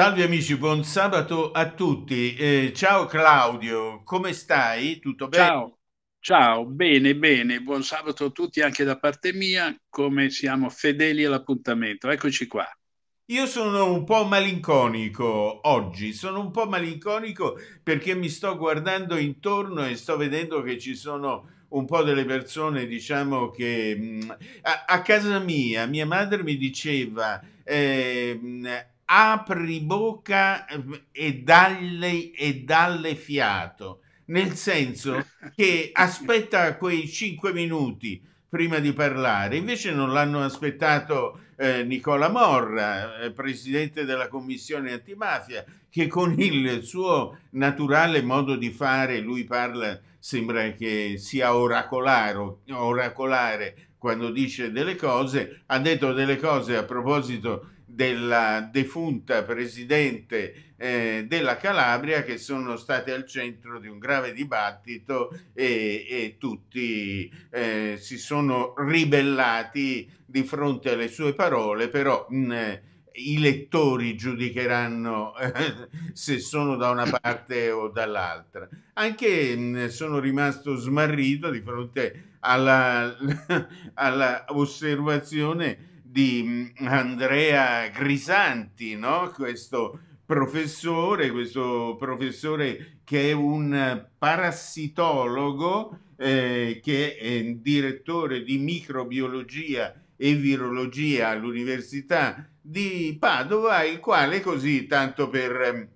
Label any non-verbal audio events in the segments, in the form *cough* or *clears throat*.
Salve amici, buon sabato a tutti. Eh, ciao Claudio, come stai? Tutto bene? Ciao. Ciao, bene, bene, buon sabato a tutti anche da parte mia, come siamo fedeli all'appuntamento. Eccoci qua. Io sono un po' malinconico oggi, sono un po' malinconico perché mi sto guardando intorno e sto vedendo che ci sono un po' delle persone, diciamo che mm, a, a casa mia, mia madre mi diceva eh, apri bocca ehm, e dalle, e dalle fiato, nel senso *laughs* che aspetta quei cinque minuti prima di parlare, invece non l'hanno aspettato eh, Nicola Morra, eh, presidente della commissione antimafia, che con il suo naturale modo di fare, lui parla, sembra che sia oracolare quando dice delle cose, ha detto delle cose a proposito della defunta presidente eh, della Calabria che sono state al centro di un grave dibattito e, e tutti eh, si sono ribellati di fronte alle sue parole, però mh, mm, i lettori giudicheranno eh, *laughs* se sono da una parte o dall'altra. Anche mh, mm, sono rimasto smarrito di fronte alla, *laughs* alla osservazione di mm, Andrea Grisanti, no? questo professore, questo professore che è un parassitologo, eh, che è direttore di microbiologia e virologia all'Università di Padova, il quale così, tanto per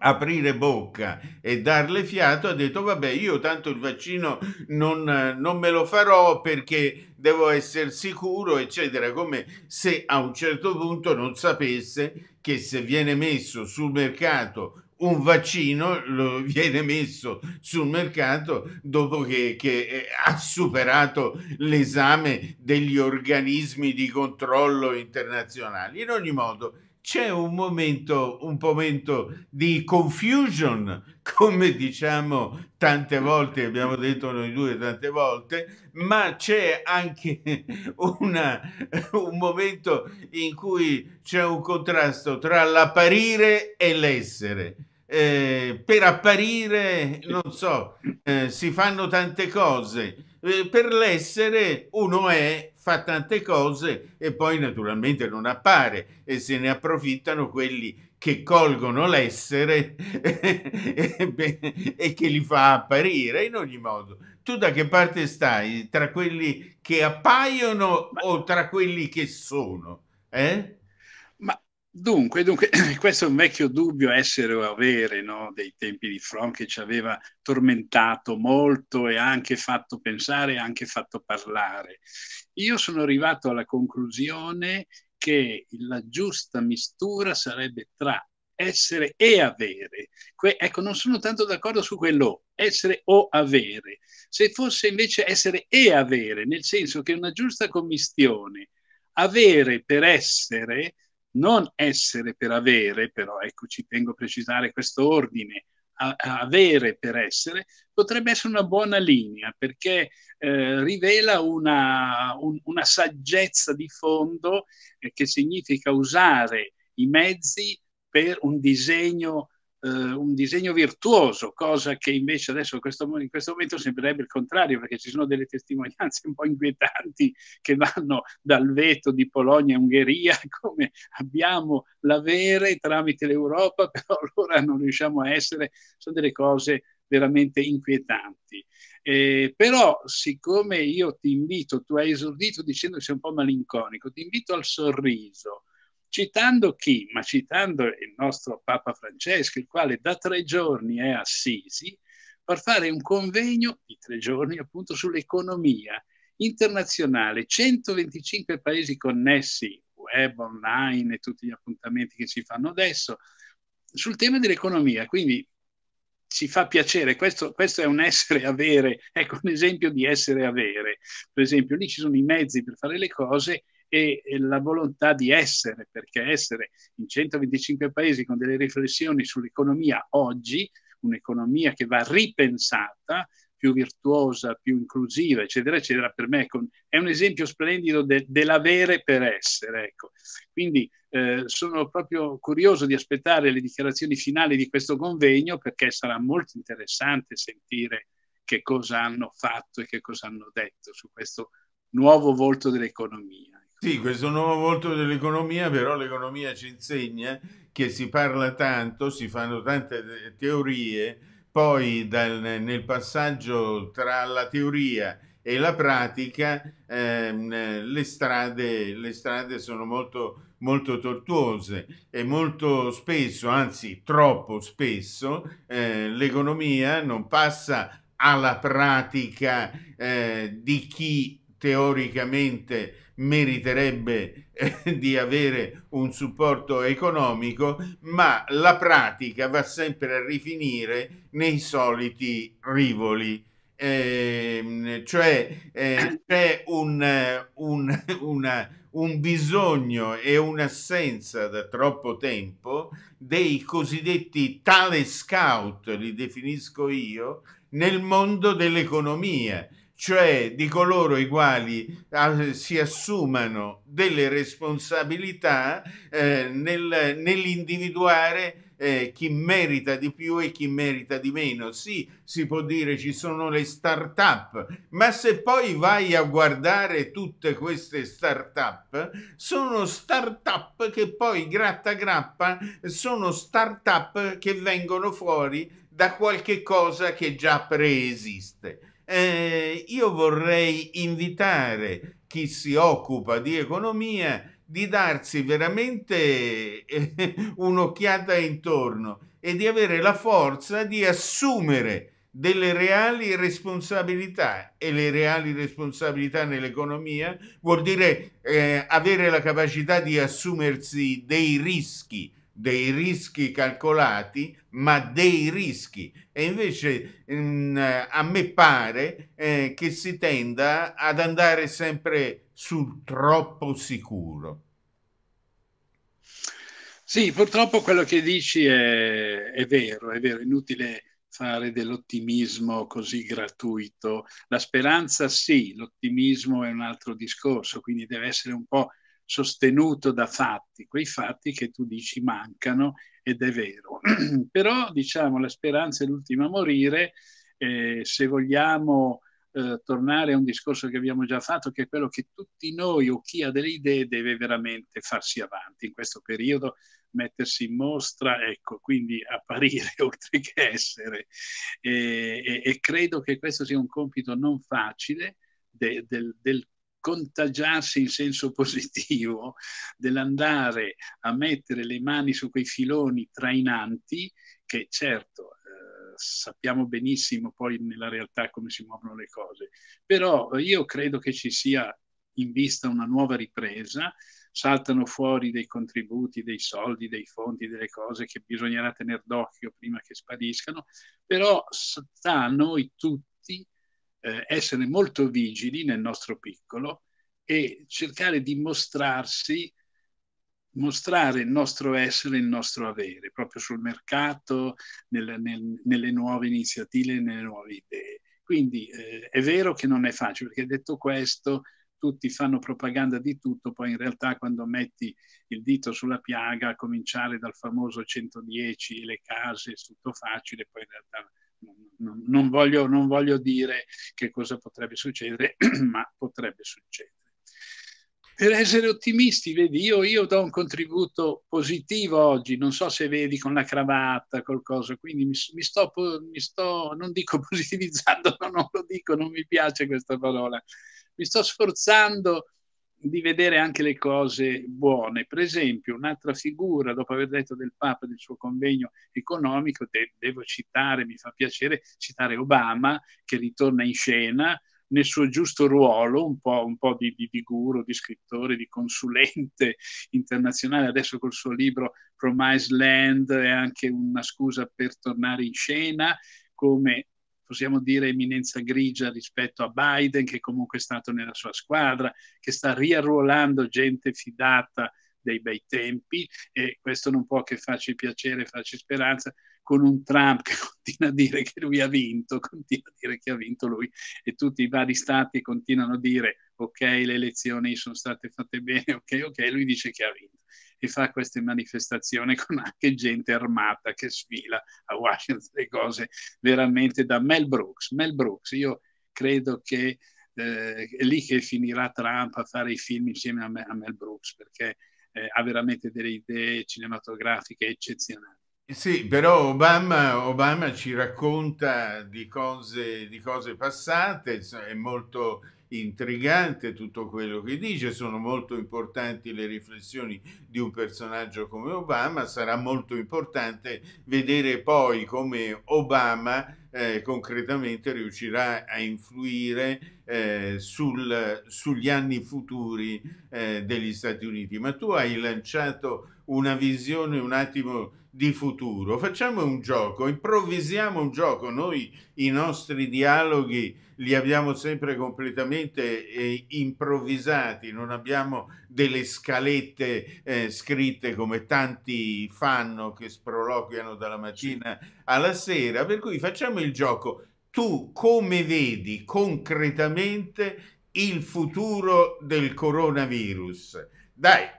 aprire bocca e darle fiato, ha detto vabbè io tanto il vaccino non, non, me lo farò perché devo essere sicuro, eccetera, come se a un certo punto non sapesse che se viene messo sul mercato un vaccino lo viene messo sul mercato dopo che, che eh, ha superato l'esame degli organismi di controllo internazionali. In ogni modo, c'è un momento, un momento di confusion, come diciamo tante volte, abbiamo detto noi due tante volte, ma c'è anche una, un momento in cui c'è un contrasto tra l'apparire e l'essere. Eh, per apparire, non so, eh, si fanno tante cose. Eh, per l'essere uno è fa tante cose e poi naturalmente non appare e se ne approfittano quelli che colgono l'essere *laughs* e che li fa apparire in ogni modo. Tu da che parte stai? Tra quelli che appaiono o tra quelli che sono? Eh? Dunque, dunque, *clears throat* questo è un vecchio dubbio essere o avere no? dei tempi di Fromm che ci aveva tormentato molto e anche fatto pensare e anche fatto parlare. Io sono arrivato alla conclusione che la giusta mistura sarebbe tra essere e avere. Que- ecco, non sono tanto d'accordo su quello, essere o avere. Se fosse invece essere e avere, nel senso che una giusta commistione, avere per essere, non essere per avere, però ecco ci tengo a precisare questo ordine, a, a avere per essere, potrebbe essere una buona linea perché eh, rivela una, un, una, saggezza di fondo eh, che significa usare i mezzi per un disegno Uh, un disegno virtuoso, cosa che invece adesso in questo, in questo, momento sembrerebbe il contrario, perché ci sono delle testimonianze *laughs* un po' inquietanti che vanno dal veto di Polonia e Ungheria, *laughs* come abbiamo l'avere tramite l'Europa, *laughs* però allora non riusciamo a essere, sono delle cose veramente inquietanti. Eh, però siccome io ti invito, tu hai esordito dicendo che sei un po' malinconico, ti invito al sorriso Citando chi? Ma citando il nostro Papa Francesco, il quale da tre giorni è a Assisi per fare un convegno di tre giorni appunto sull'economia internazionale. 125 paesi connessi, web, online e tutti gli appuntamenti che si fanno adesso, sul tema dell'economia. Quindi ci fa piacere, questo, questo, è un essere avere, ecco un esempio di essere avere. Per esempio, lì ci sono i mezzi per fare le cose e la volontà di essere, perché essere in 125 paesi con delle riflessioni sull'economia oggi, un'economia che va ripensata, più virtuosa, più inclusiva, eccetera, eccetera, per me ecco, è un esempio splendido de, dell'avere per essere. Ecco. Quindi eh, sono proprio curioso di aspettare le dichiarazioni finali di questo convegno perché sarà molto interessante sentire che cosa hanno fatto e che cosa hanno detto su questo nuovo volto dell'economia. Sì, questo nuovo volto dell'economia, però l'economia ci insegna che si parla tanto, si fanno tante eh, teorie, poi dal- nel passaggio tra la teoria e la pratica ehm, le strade, le strade sono molto, molto tortuose e molto spesso, anzi troppo spesso, eh, l'economia non passa alla pratica eh, di chi teoricamente meriterebbe eh, di avere un supporto economico, ma la pratica va sempre a rifinire nei soliti rivoli. Eh, cioè eh, c'è un, un, una, un bisogno e un'assenza da troppo tempo dei cosiddetti tale scout, li definisco io, nel mondo dell'economia cioè di coloro i quali ah, si assumano delle responsabilità eh, nel, nell'individuare eh, chi merita di più e chi merita di meno. Sì, si può dire ci sono le start-up, ma se poi vai a guardare tutte queste start-up, sono start-up che poi gratta grappa sono start-up che vengono fuori da qualche cosa che già preesiste eh, io vorrei invitare chi si occupa di economia di darsi veramente eh, un'occhiata intorno e di avere la forza di assumere delle reali responsabilità e le reali responsabilità nell'economia vuol dire eh, avere la capacità di assumersi dei rischi dei rischi calcolati, ma dei rischi. E invece mh, mm, a me pare eh, che si tenda ad andare sempre sul troppo sicuro. Sì, purtroppo quello che dici è, è vero, è vero, è inutile fare dell'ottimismo così gratuito. La speranza sì, l'ottimismo è un altro discorso, quindi deve essere un po' sostenuto da fatti, quei fatti che tu dici mancano ed è vero. *clears throat* Però diciamo la speranza è l'ultima a morire, eh, se vogliamo eh, tornare a un discorso che abbiamo già fatto, che è quello che tutti noi o chi ha delle idee deve veramente farsi avanti in questo periodo, mettersi in mostra, ecco, quindi apparire *laughs* oltre che essere. E, e, e credo che questo sia un compito non facile del, del contagiarsi in senso *laughs* positivo, dell'andare a mettere le mani su quei filoni trainanti che certo eh, sappiamo benissimo poi nella realtà come si muovono le cose, però io credo che ci sia in vista una nuova ripresa, saltano fuori dei contributi, dei soldi, dei fondi, delle cose che bisognerà tenere d'occhio prima che spariscano, però sta a noi tutti eh, essere molto vigili nel nostro piccolo e cercare di mostrarsi, mostrare il nostro essere, il nostro avere, proprio sul mercato, nel, nel, nelle nuove iniziative, nelle nuove idee. Quindi eh, è vero che non è facile, perché detto questo, tutti fanno propaganda di tutto, poi in realtà quando metti il dito sulla piaga, a cominciare dal famoso 110, le case, è tutto facile, poi in realtà non, voglio, non voglio dire che cosa potrebbe succedere, *clears throat* ma potrebbe succedere per essere ottimisti, vedi, io, io, do un contributo positivo oggi, non so se vedi con la cravatta, qualcosa, quindi mi, mi, sto, mi sto, non dico *laughs* positivizzando, non lo dico, non mi piace questa parola, mi sto sforzando di vedere anche le cose buone. Per esempio, un'altra figura, dopo aver detto del Papa del suo convegno economico, de- devo citare, mi fa piacere citare Obama che ritorna in scena nel suo giusto ruolo, un po', un po di, di, di, guru, di scrittore, di consulente *laughs* internazionale, adesso col suo libro Promised Land è anche una scusa per tornare in scena come possiamo dire, eminenza grigia rispetto a Biden, che comunque è stato nella sua squadra, che sta riarruolando gente fidata dei bei tempi e questo non può che farci piacere, farci speranza, con un Trump che *laughs* continua a dire che lui ha vinto, continua a dire che ha vinto lui e tutti i vari stati continuano a dire ok, le elezioni sono state fatte bene, ok, ok, lui dice che ha vinto e fa queste manifestazioni *laughs* con anche gente armata che sfila a Washington, le cose veramente da Mel Brooks. Mel Brooks, io credo che eh, è lì che finirà Trump a fare i film insieme a, me, a Mel Brooks perché eh, ha veramente delle idee cinematografiche eccezionali. Sì, però Obama, Obama ci racconta di cose, di cose passate, è molto intrigante tutto quello che dice, sono molto importanti le riflessioni di un personaggio come Obama, sarà molto importante vedere poi come Obama eh, concretamente riuscirà a influire eh, sul, sugli anni futuri eh, degli Stati Uniti. Ma tu hai lanciato una visione un attimo di futuro. Facciamo un gioco, improvvisiamo un gioco. Noi i nostri dialoghi li abbiamo sempre completamente eh, improvvisati, non abbiamo delle scalette eh, scritte come tanti fanno che sproloquiano dalla mattina alla sera. Per cui facciamo il gioco. Tu come vedi concretamente il futuro del coronavirus? dai,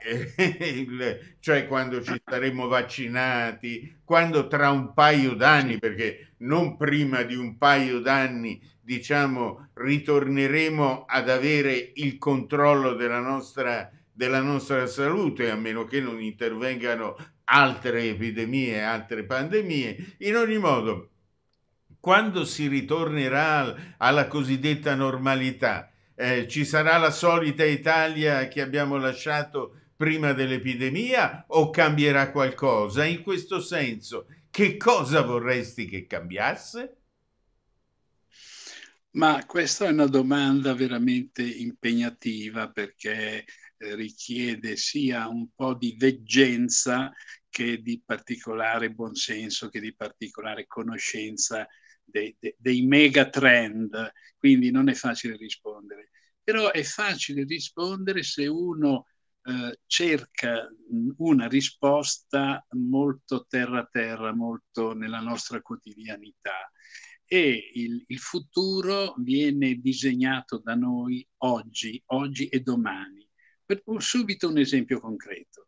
*laughs* cioè quando ci saremo vaccinati, quando tra un paio d'anni, perché non prima di un paio d'anni, diciamo, ritorneremo ad avere il controllo della nostra, della nostra salute, a meno che non intervengano altre epidemie, altre pandemie. In ogni modo, quando si ritornerà alla cosiddetta normalità, eh, ci sarà la solita Italia che abbiamo lasciato prima dell'epidemia o cambierà qualcosa? In questo senso, che cosa vorresti che cambiasse? Ma questa è una domanda veramente impegnativa perché eh, richiede sia un po' di veggenza che di particolare buonsenso, che di particolare conoscenza dei, dei, mega trend, quindi non è facile rispondere. Però è facile rispondere se uno eh, cerca una risposta molto terra-terra, molto nella nostra quotidianità e il, il, futuro viene disegnato da noi oggi, oggi e domani. Per subito un esempio concreto.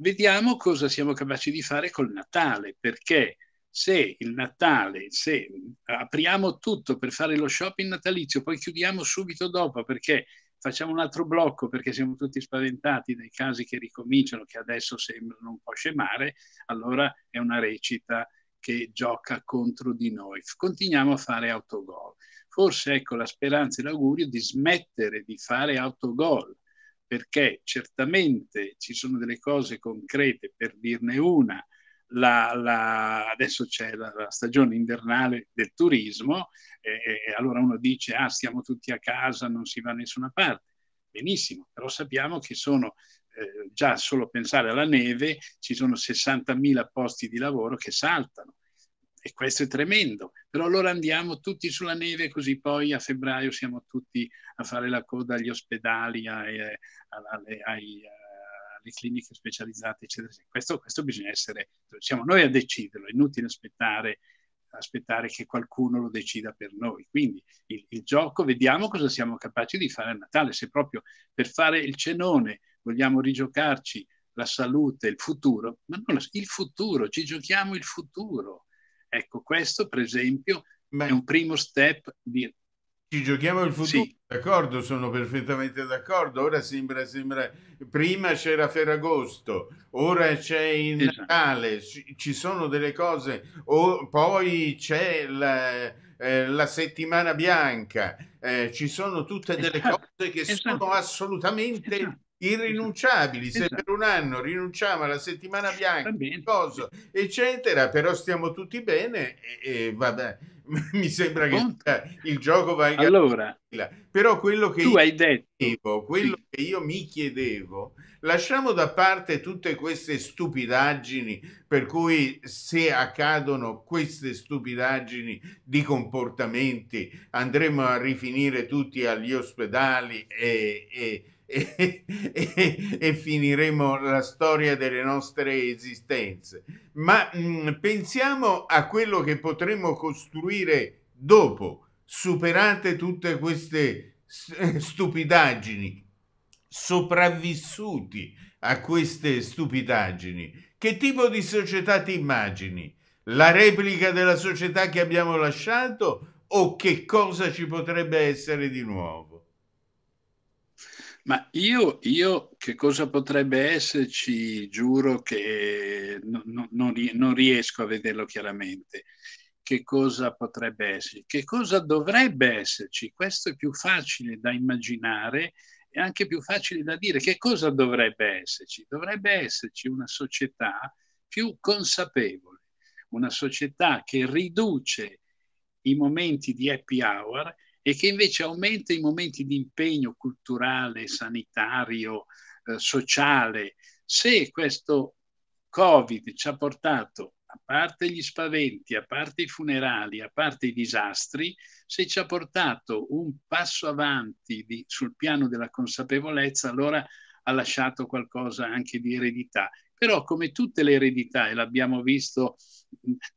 Vediamo cosa siamo capaci di fare col Natale, perché se il Natale, se apriamo tutto per fare lo shopping natalizio, poi chiudiamo subito dopo perché facciamo un altro blocco perché siamo tutti spaventati dai casi che ricominciano, che adesso sembrano un po' scemare, allora è una recita che gioca contro di noi. Continuiamo a fare autogol. Forse ecco la speranza e l'augurio di smettere di fare autogol, perché certamente ci sono delle cose concrete, per dirne una, la, la, adesso c'è la, la, stagione invernale del turismo e, e allora uno dice ah stiamo tutti a casa, non si va da nessuna parte. Benissimo, però sappiamo che sono eh, già solo pensare alla neve, ci sono 60.000 posti di lavoro che saltano e questo è tremendo. Però allora andiamo tutti sulla neve così poi a febbraio siamo tutti a fare la coda agli ospedali, ai, eh, alle, ai, eh, le cliniche specializzate, eccetera. Questo, questo bisogna essere, siamo noi a deciderlo, è inutile aspettare, aspettare che qualcuno lo decida per noi. Quindi il, il gioco, vediamo cosa siamo capaci di fare a Natale, se proprio per fare il cenone vogliamo rigiocarci la salute, il futuro, ma non la, il futuro, ci giochiamo il futuro. Ecco, questo per esempio Beh. è un primo step di ci giochiamo il futuro, sì. d'accordo, sono perfettamente d'accordo. Ora sembra, sembra, prima c'era Ferragosto, ora c'è il esatto. Natale, ci sono delle cose, oh, poi c'è la, eh, la settimana bianca, eh, ci sono tutte delle esatto. cose che esatto. sono assolutamente irrinunciabili esatto. se per un anno rinunciamo alla settimana bianca coso, eccetera però stiamo tutti bene e, e vabbè *laughs* mi sembra che il gioco valga allora però quello che tu hai detto chiedevo, quello sì. che io mi chiedevo lasciamo da parte tutte queste stupidaggini per cui se accadono queste stupidaggini di comportamenti andremo a rifinire tutti agli ospedali e, e e, e, e, finiremo la storia delle nostre esistenze. Ma mh, mm, pensiamo a quello che potremmo costruire dopo, superate tutte queste stupidaggini, sopravvissuti a queste stupidaggini. Che tipo di società ti immagini? La replica della società che abbiamo lasciato o che cosa ci potrebbe essere di nuovo? Ma io, io, che cosa potrebbe esserci, giuro che non, non, non, riesco a vederlo chiaramente. Che cosa potrebbe esserci? Che cosa dovrebbe esserci? Questo è più facile da immaginare e anche più facile da dire. Che cosa dovrebbe esserci? Dovrebbe esserci una società più consapevole, una società che riduce i momenti di happy hour e che invece aumenta i momenti di impegno culturale, sanitario, eh, sociale. Se questo Covid ci ha portato, a parte gli spaventi, a parte i funerali, a parte i disastri, se ci ha portato un passo avanti di, sul piano della consapevolezza, allora ha lasciato qualcosa anche di eredità però come tutte le eredità, e l'abbiamo visto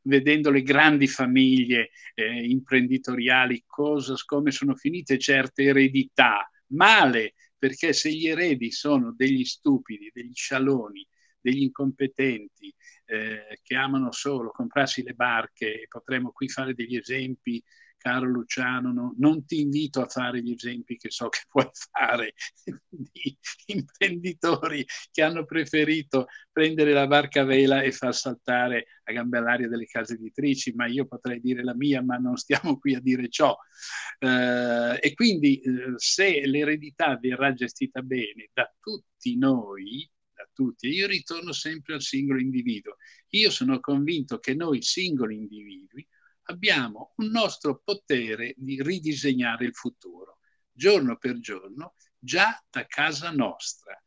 vedendo le grandi famiglie eh, imprenditoriali, cosa, come sono finite certe eredità, male, perché se gli eredi sono degli stupidi, degli scialoni, degli incompetenti eh, che amano solo comprarsi le barche, e potremmo qui fare degli esempi caro Luciano, no, non ti invito a fare gli esempi che so che puoi fare *laughs* di imprenditori che hanno preferito prendere la barca a vela e far saltare a gambe all'aria delle case editrici, ma io potrei dire la mia, ma non stiamo qui a dire ciò. Eh, e quindi eh, se l'eredità verrà gestita bene da tutti noi, da tutti, io ritorno sempre al singolo individuo. Io sono convinto che noi singoli individui abbiamo un nostro potere di ridisegnare il futuro, giorno per giorno, già da casa nostra.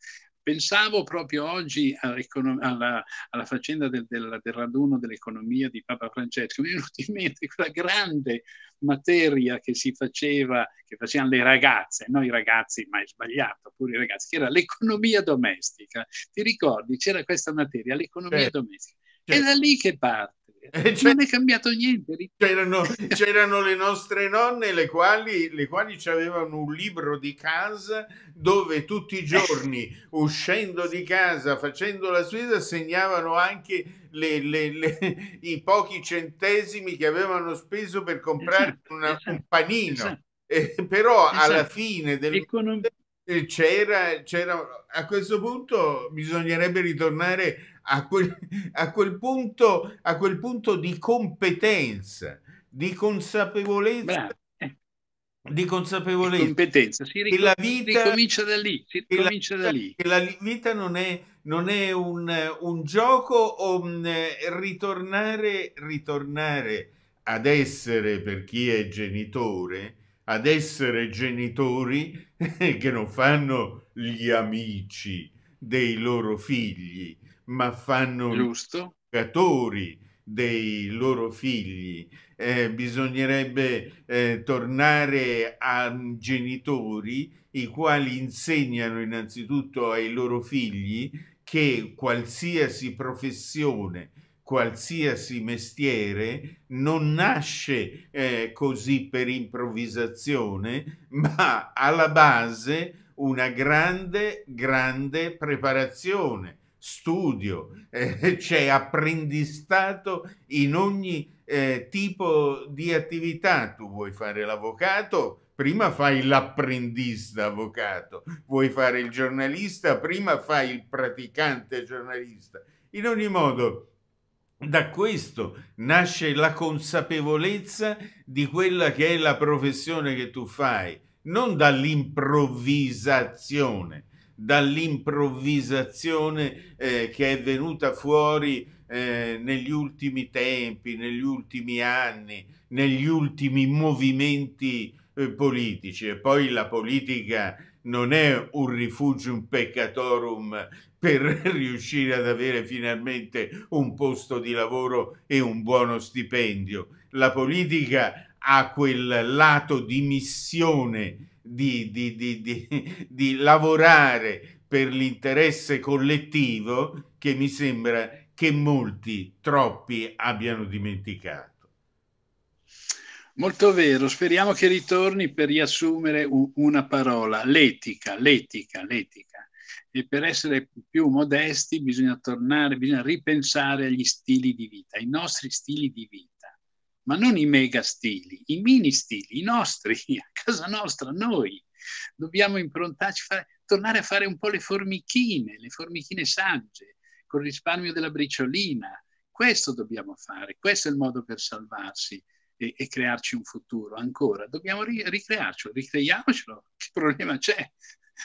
Pensavo proprio oggi alla, alla faccenda del, del, del, raduno dell'economia di Papa Francesco, mi è venuto in mente quella grande materia che si faceva, che facevano le ragazze, noi ragazzi, mai sbagliato, pure i ragazzi, che era l'economia domestica. Ti ricordi? C'era questa materia, l'economia eh, domestica. Certo. da lì che parte eh, cioè, non è cambiato niente. C'erano, *laughs* c'erano, le nostre nonne, le quali, le quali avevano un libro di casa dove tutti i eh. giorni, uscendo di casa, facendo la spesa, segnavano anche le, le, le, i pochi centesimi che avevano speso per comprare esatto, una, esatto, un panino. Esatto. Eh, però alla esatto. fine del... Econom- eh, c'era, c'era a questo punto bisognerebbe ritornare a quel, *laughs* a quel, punto, a quel punto di competenza, di consapevolezza. Beh, di consapevolezza di competenza si ricom- che la vita ricomincia da lì, si ricomincia da lì. Che la vita non è, non è un, un, gioco o un, mm, ritornare, ritornare ad essere per chi è genitore, ad essere genitori *laughs* che non fanno gli amici dei loro figli, ma fanno Giusto. giocatori dei loro figli. Eh, bisognerebbe eh, tornare a genitori i quali insegnano innanzitutto ai loro figli che qualsiasi professione, qualsiasi mestiere non nasce eh, così per improvvisazione, ma alla base una grande, grande preparazione studio, *laughs* eh, c'è apprendistato in ogni eh, tipo di attività. Tu vuoi fare l'avvocato? Prima fai l'apprendista avvocato, vuoi fare il giornalista, prima fai il praticante giornalista. In ogni modo, da questo nasce la consapevolezza di quella che è la professione che tu fai, non dall'improvvisazione dall'improvvisazione eh, che è venuta fuori eh, negli ultimi tempi, negli ultimi anni, negli ultimi movimenti eh, politici. E poi la politica non è un rifugium peccatorum per *laughs* riuscire ad avere finalmente un posto di lavoro e un buono stipendio. La politica ha quel lato di missione di, di, di, di lavorare per l'interesse collettivo che mi sembra che molti, troppi, abbiano dimenticato. Molto vero, speriamo che ritorni per riassumere una parola, l'etica, l'etica, l'etica. E per essere più modesti bisogna tornare, bisogna ripensare agli stili di vita, ai nostri stili di vita ma non i mega stili, i mini stili, i nostri, *laughs* a casa nostra, noi. Dobbiamo improntarci, fare, tornare a fare un po' le formichine, le formichine sagge, col risparmio della briciolina. Questo dobbiamo fare, questo è il modo per salvarsi e, e crearci un futuro ancora. Dobbiamo ri, ricrearcelo, ricreiamocelo, *laughs* che problema c'è?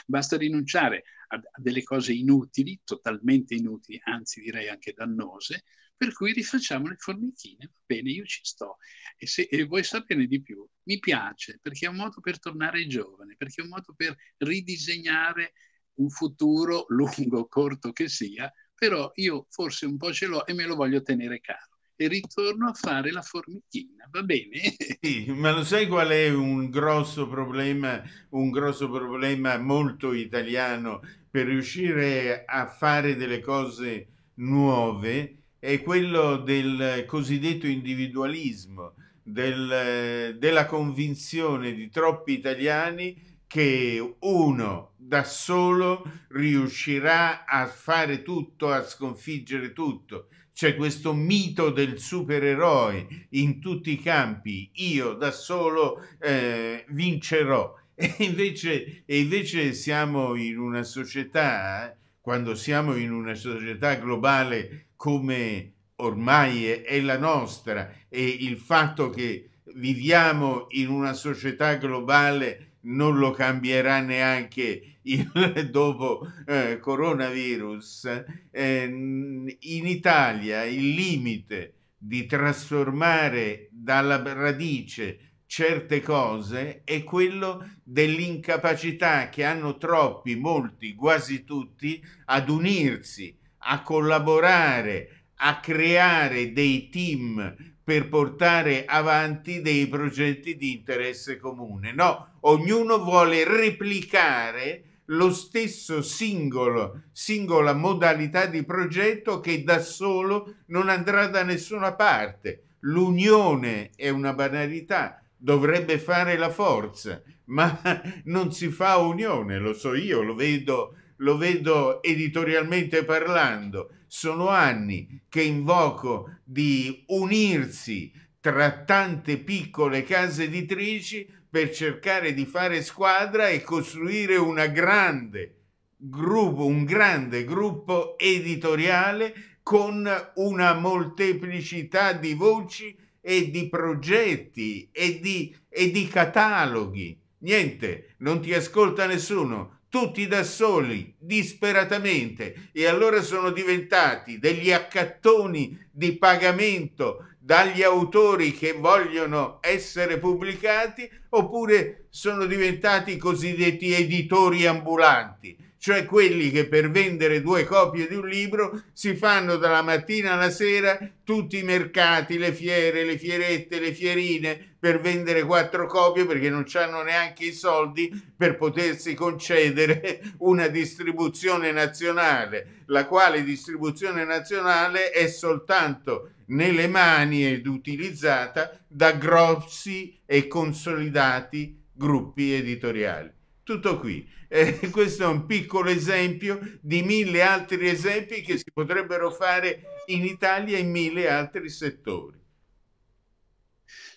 Basta rinunciare a, a delle cose inutili, totalmente inutili, anzi direi anche dannose, per cui rifacciamo le formichine, va bene, io ci sto. E se e vuoi sapere di più, mi piace, perché è un modo per tornare giovane, perché è un modo per ridisegnare un futuro, lungo, corto che sia, però io forse un po' ce l'ho e me lo voglio tenere caro. E ritorno a fare la formichina, va bene? *laughs* Sì, ma lo sai qual è un grosso problema, un grosso problema molto italiano per riuscire a fare delle cose nuove? è quello del cosiddetto individualismo, del, della convinzione di troppi italiani che uno da solo riuscirà a fare tutto, a sconfiggere tutto. C'è questo mito del supereroe in tutti i campi, io da solo eh, vincerò. E invece, e invece, siamo in una società, eh, quando siamo in una società globale come ormai è la nostra e il fatto che viviamo in una società globale non lo cambierà neanche il *laughs* dopo eh, coronavirus, eh, in Italia il limite di trasformare dalla radice certe cose è quello dell'incapacità che hanno troppi, molti, quasi tutti, ad unirsi a collaborare, a creare dei team per portare avanti dei progetti di interesse comune. No, ognuno vuole replicare lo stesso singolo, singola modalità di progetto che da solo non andrà da nessuna parte. L'unione è una banalità, dovrebbe fare la forza, ma *laughs* non si fa unione, lo so io, lo vedo lo vedo editorialmente parlando, sono anni che invoco di unirsi tra tante piccole case editrici per cercare di fare squadra e costruire una grande gruppo, un grande gruppo editoriale con una molteplicità di voci e di progetti e di, e di cataloghi. Niente, non ti ascolta nessuno, tutti da soli, disperatamente, e allora sono diventati degli accattoni di pagamento dagli autori che vogliono essere pubblicati, oppure sono diventati cosiddetti editori ambulanti cioè quelli che per vendere due copie di un libro si fanno dalla mattina alla sera tutti i mercati, le fiere, le fierette, le fierine per vendere quattro copie perché non hanno neanche i soldi per potersi concedere *laughs* una distribuzione nazionale, la quale distribuzione nazionale è soltanto nelle mani ed utilizzata da grossi e consolidati gruppi editoriali. Tutto qui. Eh, *laughs* questo è un piccolo esempio di mille altri esempi che si potrebbero fare in Italia in mille altri settori.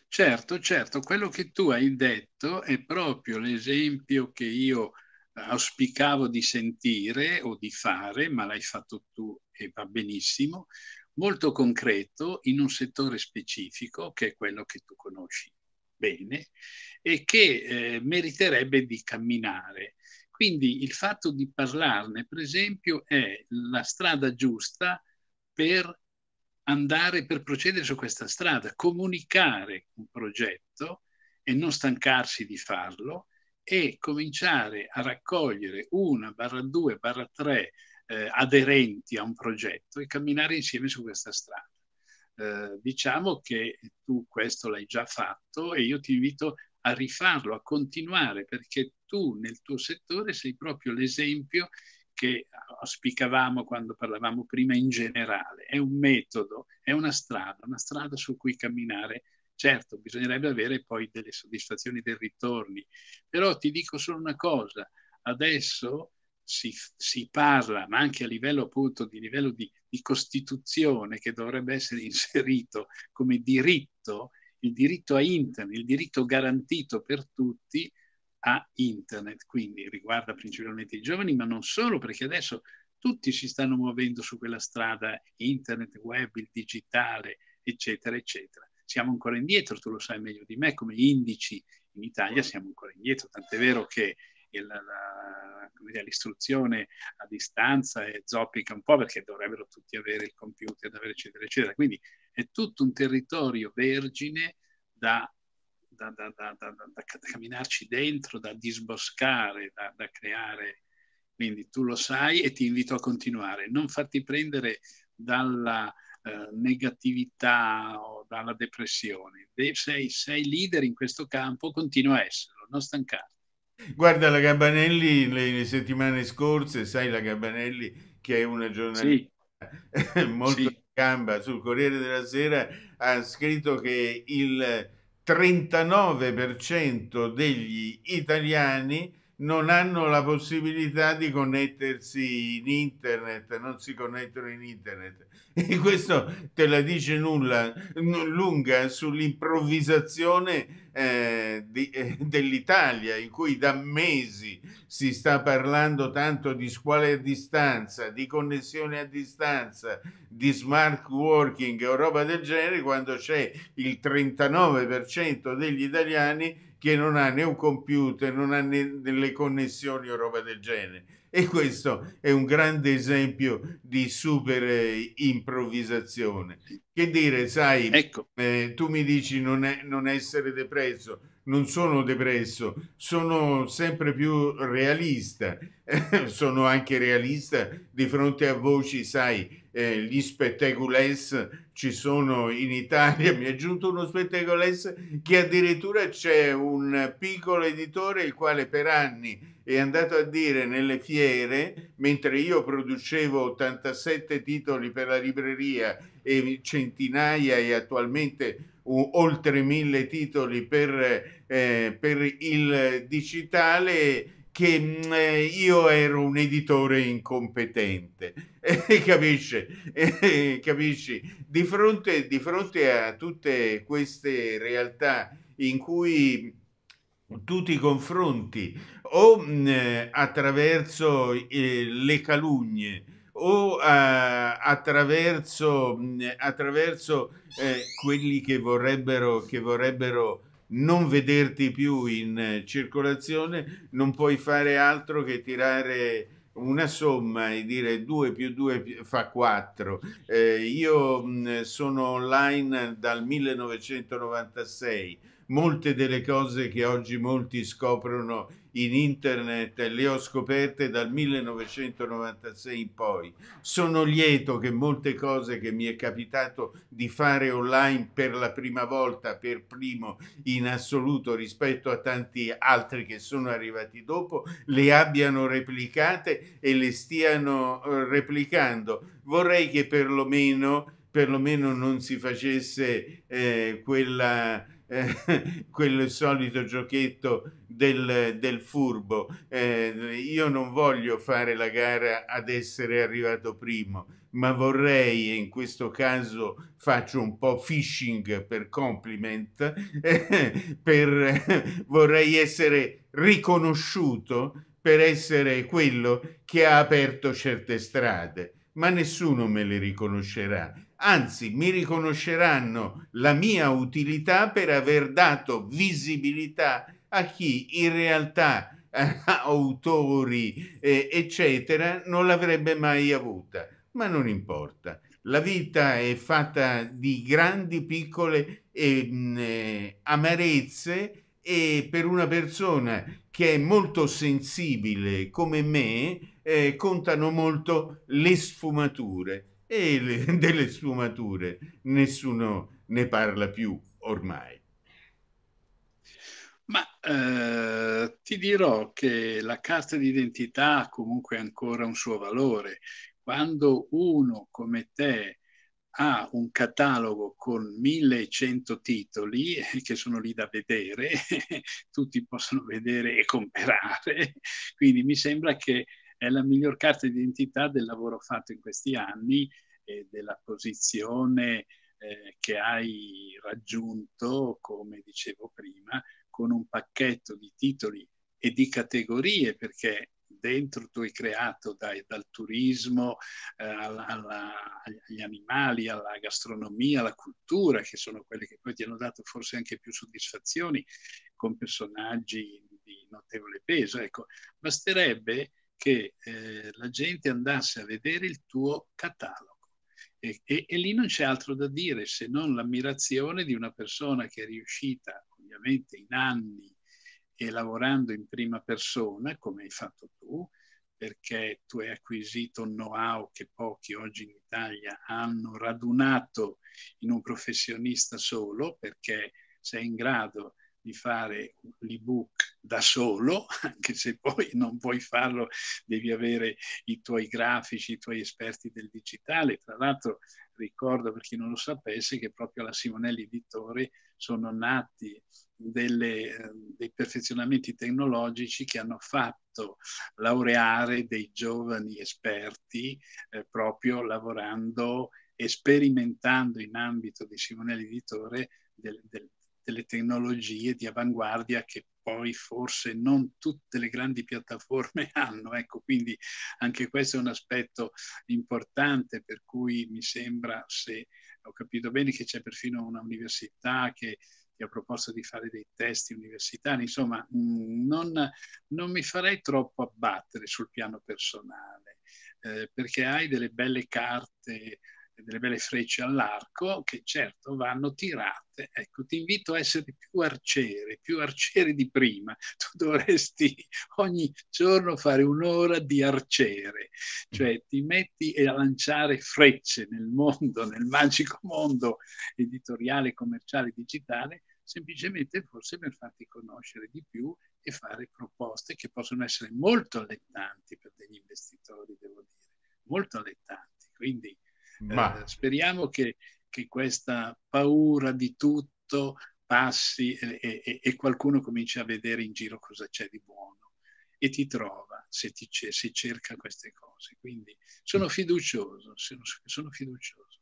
Certo, certo, quello che tu hai detto è proprio l'esempio che io auspicavo di sentire o di fare, ma l'hai fatto tu e va benissimo, molto concreto in un settore specifico che è quello che tu conosci bene e che eh, meriterebbe di camminare quindi il fatto di parlarne, per esempio, è la strada giusta per andare, per procedere su questa strada, comunicare un progetto e non stancarsi di farlo e cominciare a raccogliere una barra due, barra tre eh, aderenti a un progetto e camminare insieme su questa strada. Eh, diciamo che tu questo l'hai già fatto e io ti invito a rifarlo, a continuare, perché tu nel tuo settore sei proprio l'esempio che auspicavamo quando parlavamo prima in generale. È un metodo, è una strada, una strada su cui camminare. Certo, bisognerebbe avere poi delle soddisfazioni dei ritorni, però ti dico solo una cosa, adesso si, si parla, ma anche a livello appunto di livello di, di Costituzione che dovrebbe essere *laughs* inserito come diritto, il diritto a internet, il diritto garantito per tutti a internet, quindi riguarda principalmente i giovani, ma non solo, perché adesso tutti si stanno muovendo su quella strada internet, web, il digitale, eccetera, eccetera. Siamo ancora indietro, tu lo sai meglio di me, come indici in Italia siamo ancora indietro, tant'è vero che il, la, dire, l'istruzione a distanza è zoppica un po' perché dovrebbero tutti avere il computer, eccetera, eccetera. Quindi è tutto un territorio vergine da, da, da, da camminarci dentro, da disboscare, da, creare. Quindi tu lo sai e ti invito a continuare. Non farti prendere dalla eh, negatività o dalla depressione. De- sei, sei leader in questo campo, continua a esserlo, non stancarti. Guarda la Gabanelli le, settimane scorse, sai la Gabanelli che è una giornalista sì. *laughs* molto sì. Gamba sul Corriere della Sera ha scritto che il 39% degli italiani non hanno la possibilità di connettersi in internet, non si connettono in internet. E questo te la dice nulla, lunga sull'improvvisazione eh, eh, *laughs* dell'Italia, in cui da mesi si sta parlando tanto di scuole a distanza, di connessione a distanza, di smart working o roba del genere, quando c'è il 39% degli italiani che non ha né un computer, non ha né delle connessioni o roba del genere. E questo è un grande esempio di super eh, improvvisazione. Che dire, sai, ecco. eh, tu mi dici non, è, non essere depresso, non sono depresso, sono sempre più realista, *laughs* sono anche realista di fronte a voci, sai, eh, gli spettegoles ci sono in Italia. *laughs* Mi è giunto uno spettegoles che addirittura c'è un piccolo editore il quale per anni è andato a dire nelle fiere, mentre io producevo 87 titoli per la libreria e centinaia e attualmente Uh, oltre mille titoli per, eh, per il digitale che mm, eh, io ero un editore incompetente, *laughs* eh, capisci? Eh, capisci? Di fronte, di fronte a tutte queste realtà in cui tu ti confronti o mh, mm, attraverso eh, le calugne o eh, attraverso, mh, mm, attraverso eh, quelli che vorrebbero, che vorrebbero non vederti più in eh, circolazione, non puoi fare altro che tirare una somma e dire 2 più 2 fa 4. Eh, io mh, sono online dal 1996 molte delle cose che oggi molti scoprono in internet le ho scoperte dal 1996 in poi. Sono lieto che molte cose che mi è capitato di fare online per la prima volta, per primo in assoluto rispetto a tanti altri che sono arrivati dopo, le abbiano replicate e le stiano eh, replicando. Vorrei che perlomeno perlomeno non si facesse eh, quella eh, *laughs* quel solito giochetto del, del furbo. Eh, io non voglio fare la gara ad essere arrivato primo, ma vorrei, e in questo caso faccio un po' phishing per compliment, eh, *laughs* per, *laughs* vorrei essere riconosciuto per essere quello che ha aperto certe strade ma nessuno me le riconoscerà. Anzi, mi riconosceranno la mia utilità per aver dato visibilità a chi in realtà eh, *laughs* autori, eh, eccetera, non l'avrebbe mai avuta. Ma non importa. La vita è fatta di grandi, piccole eh, amarezze e per una persona che è molto sensibile come me, eh, contano molto le sfumature e le, *laughs* delle sfumature nessuno ne parla più ormai. Ma eh, ti dirò che la carta d'identità ha comunque ancora un suo valore. Quando uno come te ha un catalogo con 1100 titoli eh, che sono lì da vedere, *laughs* tutti possono vedere e *laughs* comprare, quindi mi sembra che è la miglior carta d'identità del lavoro fatto in questi anni e della posizione eh, che hai raggiunto, come dicevo prima, con un pacchetto di titoli e di categorie, perché dentro tu hai creato dai, dal turismo eh, alla, alla, agli animali, alla gastronomia, alla cultura, che sono quelle che poi ti hanno dato forse anche più soddisfazioni con personaggi di notevole peso. Ecco, basterebbe che eh, la gente andasse a vedere il tuo catalogo. E, e, e lì non c'è altro da dire se non l'ammirazione di una persona che è riuscita, ovviamente in anni e lavorando in prima persona, come hai fatto tu, perché tu hai acquisito un know-how che pochi oggi in Italia hanno radunato in un professionista solo, perché sei in grado di fare l'ebook da solo, *laughs* anche se poi non puoi farlo, devi avere i tuoi grafici, i tuoi esperti del digitale. Tra l'altro ricordo per chi non lo sapesse che proprio alla Simonelli Editore sono nati delle, ehm, dei perfezionamenti tecnologici che hanno fatto laureare dei giovani esperti eh, proprio lavorando e sperimentando in ambito di Simonelli Editore. del, del, delle tecnologie di avanguardia che poi forse non tutte le grandi piattaforme *laughs* hanno. Ecco, quindi anche questo è un aspetto importante per cui mi sembra, se ho capito bene, che c'è perfino una università che ti ha proposto di fare dei testi universitari, insomma mm, non, non mi farei troppo abbattere sul piano personale, eh, perché hai delle belle carte delle belle frecce all'arco che certo vanno tirate. Ecco, ti invito a essere più arciere, più arciere di prima. Tu dovresti ogni giorno fare un'ora di arciere, cioè ti metti a lanciare frecce nel mondo, nel magico mondo editoriale, commerciale, digitale, semplicemente forse per farti conoscere di più e fare proposte che possono essere molto allettanti per degli investitori, devo dire, molto allettanti. Quindi eh, Ma... Eh, speriamo che, che, questa paura di tutto passi e, e, e, qualcuno cominci a vedere in giro cosa c'è di buono e ti trova se, ti, se cerca queste cose. Quindi sono mm. fiducioso, sono, sono fiducioso.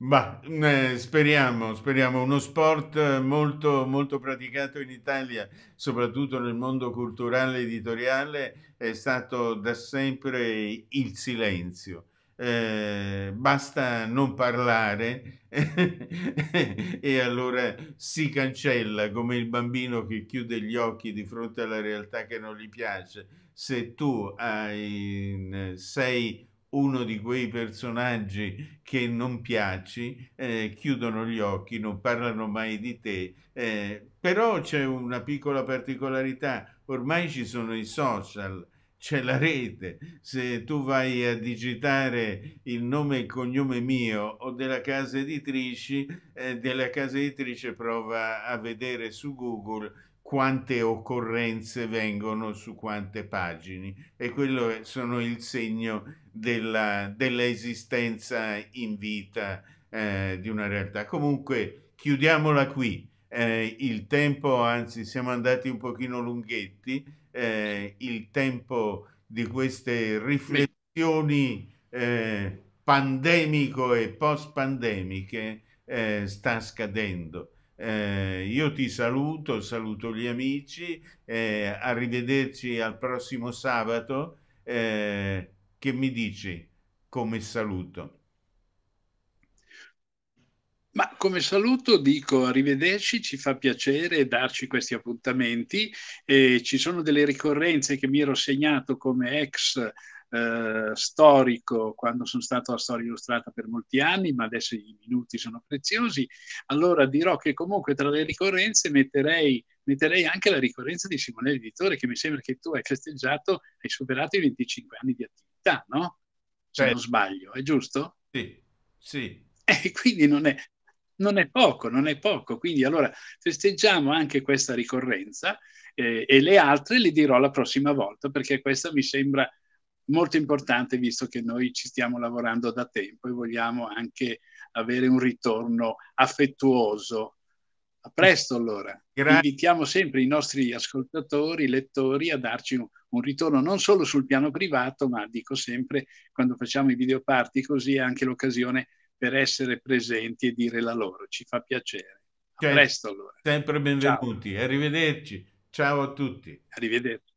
Ma mm, eh, speriamo, speriamo, uno sport molto, molto praticato in Italia, soprattutto nel mondo culturale editoriale, è stato da sempre il silenzio eh, basta non parlare *laughs* e allora si cancella come il bambino che chiude gli occhi di fronte alla realtà che non gli piace. Se tu hai, eh, sei uno di quei personaggi che non piaci, eh, chiudono gli occhi, non parlano mai di te, eh, però c'è una piccola particolarità, ormai ci sono i social c'è la rete. Se tu vai a digitare il nome e il cognome mio o della casa editrice, eh, della casa editrice prova a vedere su Google quante occorrenze vengono su quante pagine e quello sono il segno della, dell'esistenza in vita eh, di una realtà. Comunque chiudiamola qui. Eh, il tempo, anzi siamo andati un pochino lunghetti, eh, il tempo di queste riflessioni eh, pandemico e post-pandemiche eh, sta scadendo. Eh, io ti saluto, saluto gli amici, eh, arrivederci al prossimo sabato. Eh, che mi dici come saluto? Ma come saluto dico arrivederci, ci fa piacere darci questi appuntamenti. Eh, ci sono delle ricorrenze che mi ero segnato come ex eh, storico quando sono stato a Storia Illustrata per molti anni, ma adesso i minuti sono preziosi, allora dirò che comunque tra le ricorrenze metterei, metterei anche la ricorrenza di Simone Editore, che mi sembra che tu hai festeggiato, hai superato i 25 anni di attività, no? Se Beh. non sbaglio, è giusto? Sì, sì. E eh, quindi non è, non è poco, non è poco. Quindi allora festeggiamo anche questa ricorrenza eh, e le altre le dirò la prossima volta perché questa mi sembra molto importante visto che noi ci stiamo lavorando da tempo e vogliamo anche avere un ritorno affettuoso. A presto allora. Grazie. Invitiamo sempre i nostri ascoltatori, lettori a darci un, un, ritorno non solo sul piano privato, ma dico sempre quando facciamo i video party così è anche l'occasione per essere presenti e dire la loro. Ci fa piacere. A okay. presto allora. Sempre benvenuti. Ciao. Arrivederci. Ciao a tutti. Arrivederci.